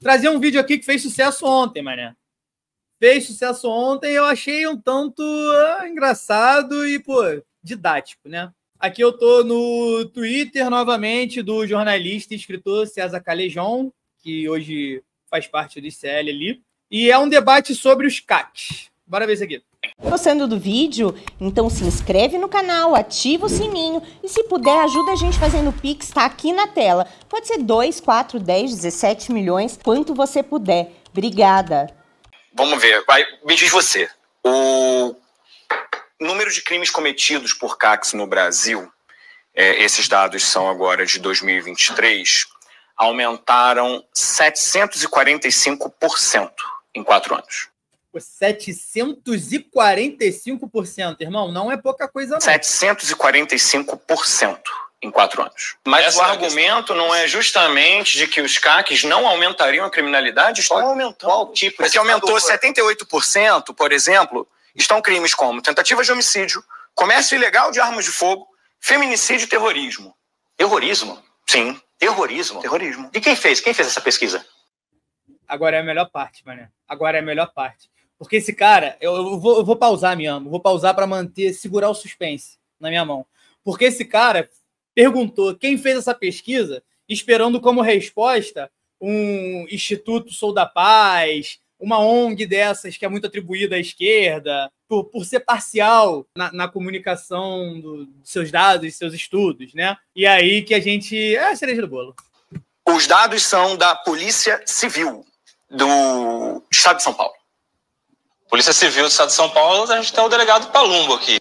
Trazer um vídeo aqui que fez sucesso ontem, mané. Fez sucesso ontem eu achei um tanto ah, engraçado e, pô, didático, né? Aqui eu tô no Twitter novamente do jornalista e escritor César Calejon, que hoje faz parte do ICL ali. E é um debate sobre os CACs. Bora ver isso aqui. Gostando do vídeo? Então se inscreve no canal, ativa o sininho e se puder ajuda a gente fazendo o Pix, tá aqui na tela. Pode ser 2, 4, 10, 17 milhões, quanto você puder. Obrigada. Vamos ver, vai, me diz você. O número de crimes cometidos por CACs no Brasil, é, esses dados são agora de 2023, aumentaram 745% em quatro anos. 745%, irmão, não é pouca coisa não. 745% em quatro anos. Mas Essa o é argumento é não é justamente de que os CACs não aumentariam a criminalidade? Estão aumentando. Qual tipo Porque aumentou 78%, por exemplo, estão crimes como tentativa de homicídio, comércio ilegal de armas de fogo, feminicídio e terrorismo. Terrorismo? Sim. Terrorismo. Terrorismo. E quem fez? Quem fez essa pesquisa? Agora é a melhor parte, Mané. Agora é a melhor parte. Porque esse cara, eu, eu, vou, eu vou pausar, me amo, vou pausar para manter, segurar o suspense na minha mão. Porque esse cara perguntou quem fez essa pesquisa, esperando como resposta um Instituto Sou da Paz, uma ONG dessas que é muito atribuída à esquerda, por, por ser parcial na, na comunicação do, dos seus dados, seus estudos, né? E aí que a gente. É a cereja do bolo. Os dados são da Polícia Civil do Estado de São Paulo. Polícia Civil do Estado de São Paulo, a gente tem o delegado Palumbo aqui.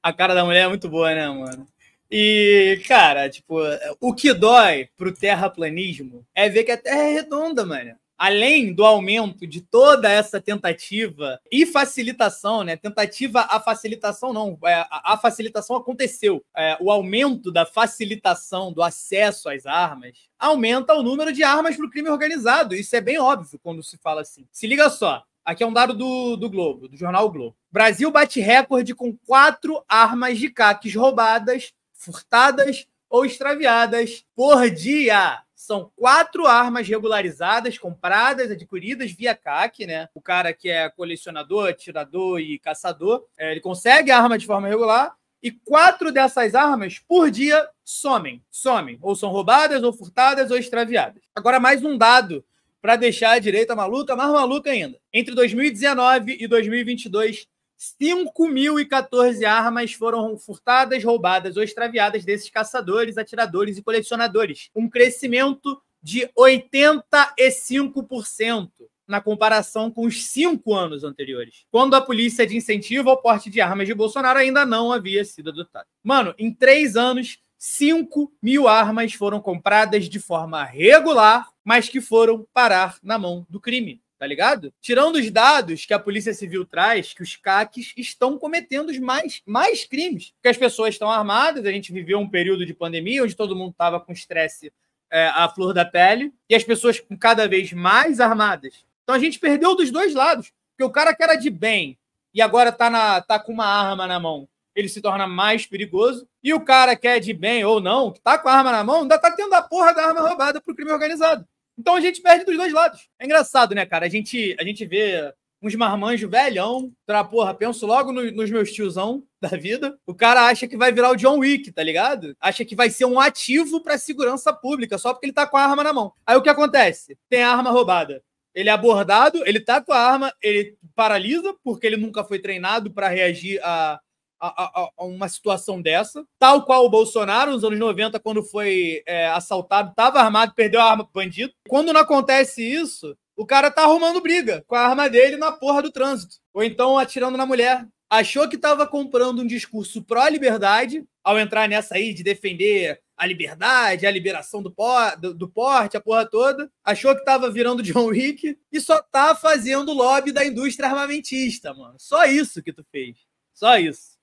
A cara da mulher é muito boa, né, mano? E, cara, tipo, o que dói pro terraplanismo é ver que a Terra é redonda, mano. Além do aumento de toda essa tentativa e facilitação, né? Tentativa a facilitação, não. É, a, facilitação aconteceu. É, o aumento da facilitação do acesso às armas aumenta o número de armas para o crime organizado. Isso é bem óbvio quando se fala assim. Se liga só. Aqui é um dado do, do Globo, do jornal o Globo. Brasil bate recorde com quatro armas de caques roubadas, furtadas ou extraviadas por dia. São quatro armas regularizadas, compradas, adquiridas via CAC, né? O cara que é colecionador, atirador e caçador, é, ele consegue a arma de forma regular e quatro dessas armas por dia somem. Somem. Ou são roubadas, ou furtadas, ou extraviadas. Agora, mais um dado para deixar a direita maluca, mais maluca ainda. Entre 2019 e 2022, 5.014 armas foram furtadas, roubadas ou extraviadas desses caçadores, atiradores e colecionadores. Um crescimento de 85% na comparação com os cinco anos anteriores, quando a polícia de incentivo ao porte de armas de Bolsonaro ainda não havia sido adotada. Mano, em três anos, 5 mil armas foram compradas de forma regular, mas que foram parar na mão do crime. Tá ligado? Tirando os dados que a Polícia Civil traz, que os CACs estão cometendo mais, mais crimes. Porque as pessoas estão armadas, a gente viveu um período de pandemia onde todo mundo estava com estresse é, à flor da pele, e as pessoas com cada vez mais armadas. Então a gente perdeu dos dois lados. Porque o cara que era de bem e agora tá, na, tá com uma arma na mão ele se torna mais perigoso. E o cara que é de bem ou não, que tá com a arma na mão, ainda tá tendo a porra da arma roubada pro crime organizado. Então a gente perde dos dois lados. É engraçado, né, cara? A gente, a gente vê uns marmanjos velhão, pra porra, penso logo no, nos meus tiozão da vida. O cara acha que vai virar o John Wick, tá ligado? Acha que vai ser um ativo pra segurança pública, só porque ele tá com a arma na mão. Aí o que acontece? Tem a arma roubada. Ele é abordado, ele tá com a arma, ele paralisa, porque ele nunca foi treinado para reagir a, a, a, uma situação dessa. Tal qual o Bolsonaro, nos anos 90, quando foi é, assaltado, estava armado, perdeu a arma pro bandido. Quando não acontece isso, o cara tá arrumando briga com a arma dele na porra do trânsito. Ou então atirando na mulher. Achou que estava comprando um discurso pró-liberdade ao entrar nessa aí de defender a liberdade, a liberação do, por, do, do, porte, a porra toda. Achou que estava virando John Wick e só tá fazendo lobby da indústria armamentista, mano. Só isso que tu fez. Só isso.